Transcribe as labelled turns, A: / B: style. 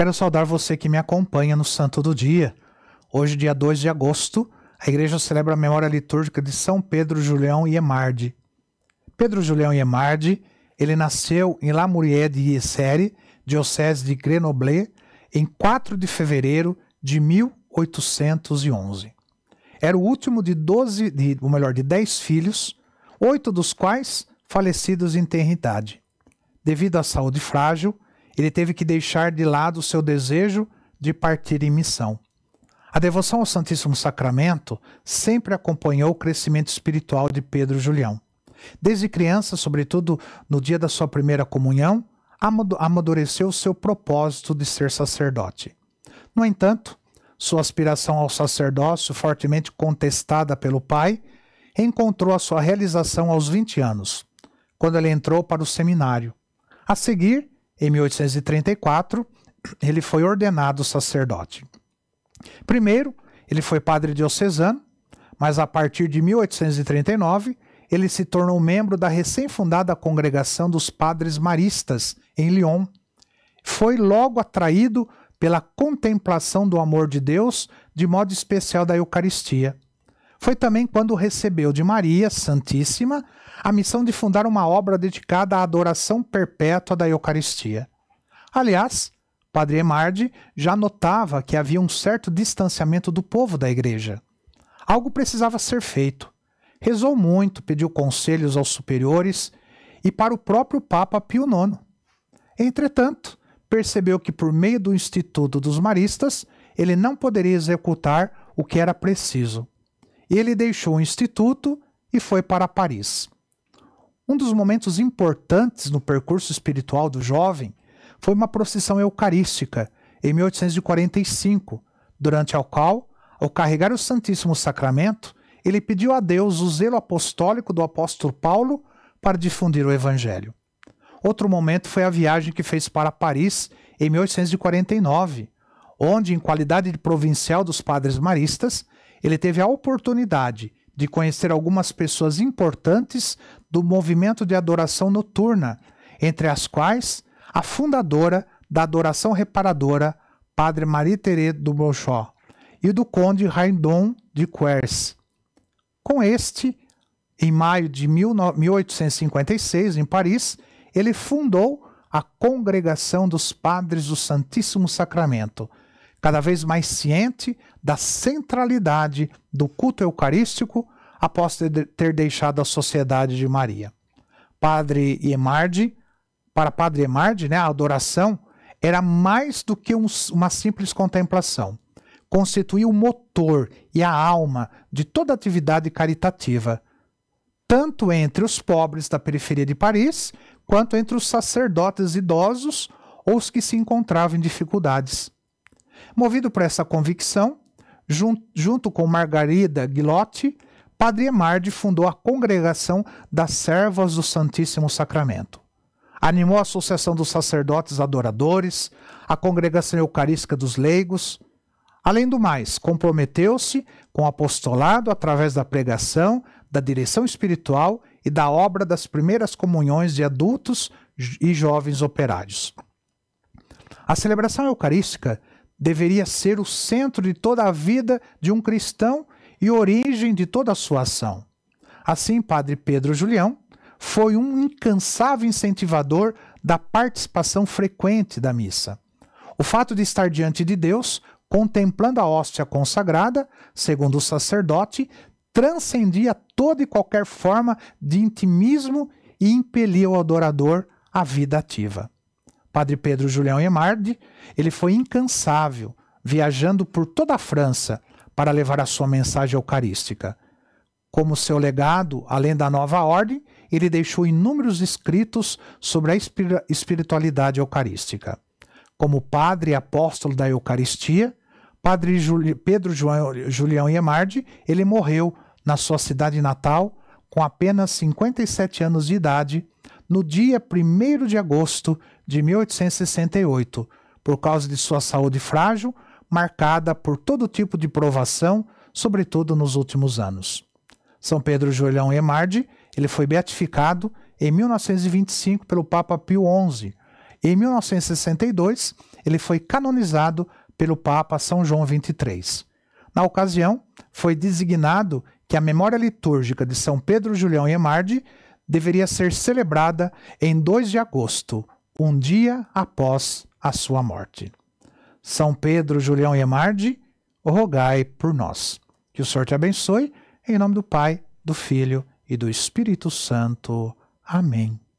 A: Quero saudar você que me acompanha no Santo do Dia. Hoje, dia 2 de agosto, a igreja celebra a memória litúrgica de São Pedro Julião Iemardi. Pedro Julião Iemardi, ele nasceu em La Murier de Yessere, diocese de Grenoble, em 4 de fevereiro de 1811. Era o último de 12, de, ou melhor, de 10 filhos, oito dos quais falecidos em tenra idade. Devido à saúde frágil, ele teve que deixar de lado o seu desejo de partir em missão. A devoção ao Santíssimo Sacramento sempre acompanhou o crescimento espiritual de Pedro e Julião. Desde criança, sobretudo no dia da sua primeira comunhão, amadureceu o seu propósito de ser sacerdote. No entanto, sua aspiração ao sacerdócio, fortemente contestada pelo pai, encontrou a sua realização aos 20 anos, quando ele entrou para o seminário. A seguir, em 1834, ele foi ordenado sacerdote. Primeiro, ele foi padre diocesano, mas a partir de 1839, ele se tornou membro da recém-fundada Congregação dos Padres Maristas, em Lyon. Foi logo atraído pela contemplação do amor de Deus, de modo especial da Eucaristia. Foi também quando recebeu de Maria Santíssima a missão de fundar uma obra dedicada à adoração perpétua da Eucaristia. Aliás, Padre Emardi já notava que havia um certo distanciamento do povo da igreja. Algo precisava ser feito. Rezou muito, pediu conselhos aos superiores e para o próprio Papa Pio IX. Entretanto, percebeu que por meio do Instituto dos Maristas ele não poderia executar o que era preciso ele deixou o instituto e foi para Paris. Um dos momentos importantes no percurso espiritual do jovem foi uma procissão eucarística em 1845, durante a qual, ao carregar o Santíssimo Sacramento, ele pediu a Deus o zelo apostólico do apóstolo Paulo para difundir o Evangelho. Outro momento foi a viagem que fez para Paris em 1849, onde, em qualidade de provincial dos padres maristas, ele teve a oportunidade de conhecer algumas pessoas importantes do movimento de adoração noturna, entre as quais a fundadora da adoração reparadora, Padre Marie-Thérèse do Bolchó, e do Conde Raindon de Quers. Com este, em maio de 1856, em Paris, ele fundou a Congregação dos Padres do Santíssimo Sacramento, cada vez mais ciente da centralidade do culto eucarístico após ter deixado a Sociedade de Maria. Padre Emardi, para Padre Emardi, né, a adoração era mais do que um, uma simples contemplação. Constituía o motor e a alma de toda atividade caritativa, tanto entre os pobres da periferia de Paris, quanto entre os sacerdotes idosos ou os que se encontravam em dificuldades. Movido por essa convicção, junto, junto com Margarida Guilotti, Padre Emardi fundou a Congregação das Servas do Santíssimo Sacramento. Animou a Associação dos Sacerdotes Adoradores, a Congregação Eucarística dos Leigos. Além do mais, comprometeu-se com o apostolado através da pregação, da direção espiritual e da obra das primeiras comunhões de adultos e jovens operários. A celebração eucarística deveria ser o centro de toda a vida de um cristão e origem de toda a sua ação. Assim, Padre Pedro Julião foi um incansável incentivador da participação frequente da missa. O fato de estar diante de Deus, contemplando a hóstia consagrada, segundo o sacerdote, transcendia toda e qualquer forma de intimismo e impelia o adorador à vida ativa. Padre Pedro Julião Emardi, ele foi incansável, viajando por toda a França para levar a sua mensagem eucarística. Como seu legado, além da nova ordem, ele deixou inúmeros escritos sobre a espiritualidade eucarística. Como padre e apóstolo da Eucaristia, Padre Juli Pedro João, Julião Iemardi, ele morreu na sua cidade natal com apenas 57 anos de idade, no dia 1 de agosto de 1868, por causa de sua saúde frágil, marcada por todo tipo de provação, sobretudo nos últimos anos. São Pedro Julião Emardi, ele foi beatificado em 1925 pelo Papa Pio XI. Em 1962, ele foi canonizado pelo Papa São João XXIII. Na ocasião, foi designado que a memória litúrgica de São Pedro Julião Emardi deveria ser celebrada em 2 de agosto, um dia após a sua morte. São Pedro, Julião e Emardi, rogai por nós. Que o Senhor te abençoe, em nome do Pai, do Filho e do Espírito Santo. Amém.